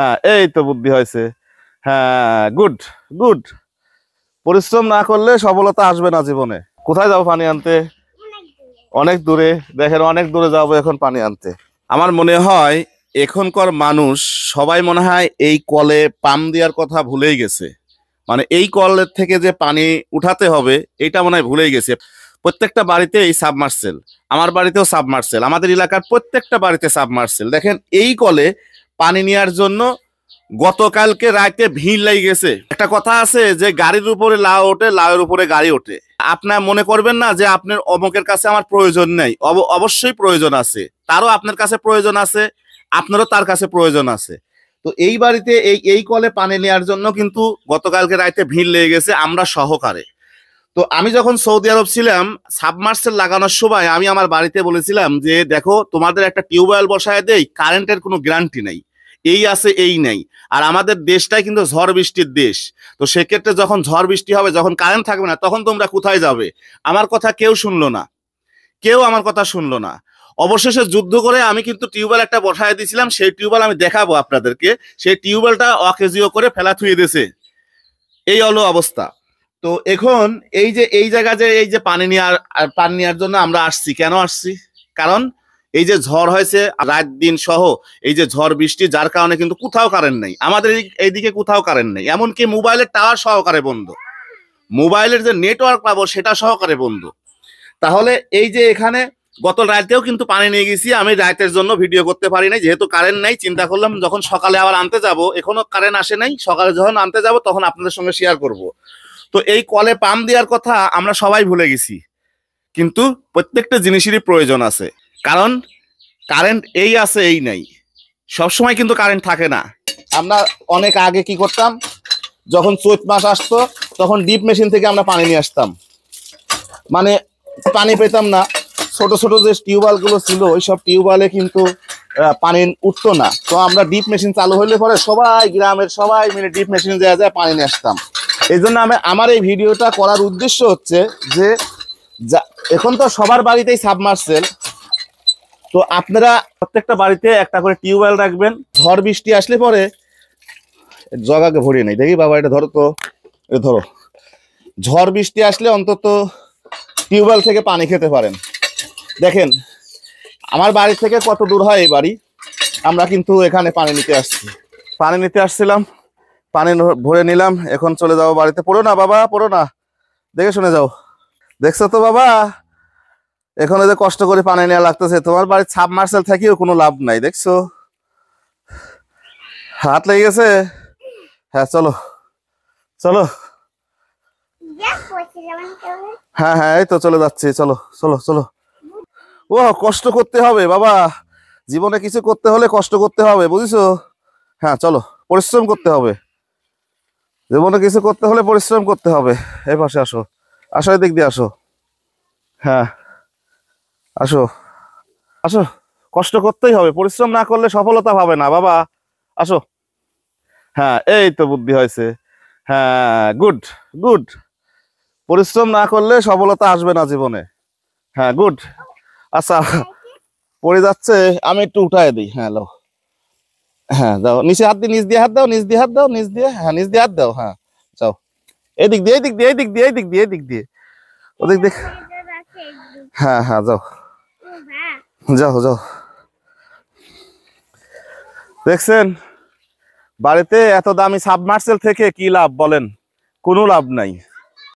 হ্যাঁ এই তো বুদ্ধি হয়েছে হ্যাঁ গুড গুড পরিশ্রম না করলে সফলতা আসবে না জীবনে কোথায় যাবো পানি আনতে অনেক দূরে দেখেন অনেক দূরে যাবো এখন পানি আনতে আমার মনে হয় এখনকার মানুষ সবাই মনে হয় এই কলে পাম দেওয়ার কথা ভুলেই গেছে মানে এই কলের থেকে যে পানি উঠাতে হবে এটা মনে হয় ভুলেই গেছে প্রত্যেকটা বাড়িতে এই সাবমার্সেল আমার বাড়িতেও সাবমার্সেল আমাদের এলাকার প্রত্যেকটা বাড়িতে সাবমার্সেল দেখেন এই কলে পানি নেওয়ার জন্য গতকালকে রাতে ভিড় লেগে গেছে একটা কথা আছে যে গাড়ির উপরে লাউ ওঠে লাউয়ের উপরে গাড়ি ওঠে আপনার মনে করবেন না যে আপনার অমকের কাছে আমার প্রয়োজন নেই অবশ্যই প্রয়োজন আছে তারও আপনার কাছে প্রয়োজন আছে আপনারও তার কাছে প্রয়োজন আছে তো এই বাড়িতে এই এই কলে পানি নেওয়ার জন্য কিন্তু গতকালকে রাতে ভিড় লেগে গেছে আমরা সহকারে তো আমি যখন সৌদি আরব ছিলাম সাবমার্সেল লাগানোর সময় আমি আমার বাড়িতে বলেছিলাম যে দেখো তোমাদের একটা টিউবওয়েল বসায় দেই কারেন্টের কোনো গ্যারান্টি নেই এই আছে এই নেই আর আমাদের দেশটাই কিন্তু ঝড় বৃষ্টির দেশ তো সেক্ষেত্রে যখন ঝড় বৃষ্টি হবে যখন কারেন্ট থাকবে না তখন তোমরা কোথায় যাবে আমার কথা কেউ শুনলো না কেউ আমার কথা শুনলো না অবশেষে যুদ্ধ করে আমি কিন্তু টিউবওয়েল একটা বসায় দিয়েছিলাম সেই টিউবওয়েল আমি দেখাবো আপনাদেরকে সেই টিউবওয়েলটা অকেজিও করে ফেলা থুয়ে দিয়েছে এই হলো অবস্থা তো এখন এই যে এই জায়গা যে এই যে পানি নেওয়ার পানি নেওয়ার জন্য আমরা আসছি কেন আসছি কারণ এই যে ঝড় হয়েছে রাত দিন সহ এই যে ঝড় বৃষ্টি যার কারণে কিন্তু কোথাও কারেন্ট নেই আমাদের এইদিকে কোথাও কারেন্ট নেই এমনকি মোবাইলের টাওয়ার সহকারে বন্ধ মোবাইলের যে নেটওয়ার্ক পাবো সেটা সহকারে বন্ধ তাহলে এই যে এখানে গত রাতেও কিন্তু পানি নিয়ে গেছি আমি রাতের জন্য ভিডিও করতে পারি নাই যেহেতু কারেন্ট নাই চিন্তা করলাম যখন সকালে আবার আনতে যাব এখনো কারেন্ট আসে নাই সকালে যখন আনতে যাব তখন আপনাদের সঙ্গে শেয়ার করব তো এই কলে পাম্প দেওয়ার কথা আমরা সবাই ভুলে গেছি কিন্তু প্রত্যেকটা জিনিসেরই প্রয়োজন আছে কারণ কারেন্ট এই আছে এই নাই সবসময় কিন্তু কারেন্ট থাকে না আমরা অনেক আগে কি করতাম যখন চৈত মাস আসতো তখন ডিপ মেশিন থেকে আমরা পানি নিয়ে আসতাম মানে পানি পেতাম না ছোট ছোট যে টিউবওয়েলগুলো ছিল ওই সব টিউবওয়েলে কিন্তু পানি উঠতো না তো আমরা ডিপ মেশিন চালু হইলে পরে সবাই গ্রামের সবাই মিলে ডিপ মেশিন দেওয়া যায় পানি নিয়ে আসতাম এই জন্য আমি আমার এই ভিডিওটা করার উদ্দেশ্য হচ্ছে যে এখন তো সবার বাড়িতেই সাবমার্সেল তো আপনারা প্রত্যেকটা বাড়িতে একটা করে টিউবওয়েল রাখবেন ঝড় বৃষ্টি আসলে পরে জগাকে ভরিয়ে নেই দেখি বাবা এটা ধরো তো এ ধরো ঝড় বৃষ্টি আসলে অন্তত টিউবওয়েল থেকে পানি খেতে পারেন দেখেন আমার বাড়ি থেকে কত দূর হয় এই বাড়ি আমরা কিন্তু এখানে পানি নিতে আসছি পানি নিতে আসছিলাম পানি ভরে নিলাম এখন চলে যাবো বাড়িতে পড়ো না বাবা পড়ো না দেখে শুনে যাও দেখছো তো বাবা এখন এদের কষ্ট করে পানি নেওয়া লাগতেছে তোমার বাড়ির ছাপ মার্শাল থাকিও কোনো লাভ নাই দেখছো হাত লেগে গেছে হ্যাঁ চলো চলো হ্যাঁ হ্যাঁ এই তো চলে যাচ্ছি চলো চলো চলো ও কষ্ট করতে হবে বাবা জীবনে কিছু করতে হলে কষ্ট করতে হবে বুঝিছো হ্যাঁ চলো পরিশ্রম করতে হবে জীবনে কিছু করতে হলে পরিশ্রম করতে হবে এই পাশে আসো আসো এদিক দিয়ে আসো হ্যাঁ আসো আসো কষ্ট করতেই হবে পরিশ্রম না করলে সফলতা পাবে না বাবা আসো হ্যাঁ এই তো বুদ্ধি হয়েছে হ্যাঁ গুড গুড পরিশ্রম না করলে সফলতা আসবে না জীবনে হ্যাঁ গুড আচ্ছা পড়ে যাচ্ছে আমি একটু উঠায় দিই হ্যাঁ লো হ্যাঁ দাও নিচে হাত দিয়ে নিচ দিয়ে হাত দাও নিচ দিয়ে হাত দাও নিচ দিয়ে হ্যাঁ নিচ দিয়ে হাত দাও হ্যাঁ যাও এদিক দিয়ে এদিক দিয়ে এদিক দিয়ে এদিক দিয়ে এদিক দিয়ে ওদিক দিয়ে হ্যাঁ হ্যাঁ যাও যাও যাও দেখছেন বাড়িতে এত দামি সাবমার্সেল থেকে কি লাভ বলেন কোনো লাভ নাই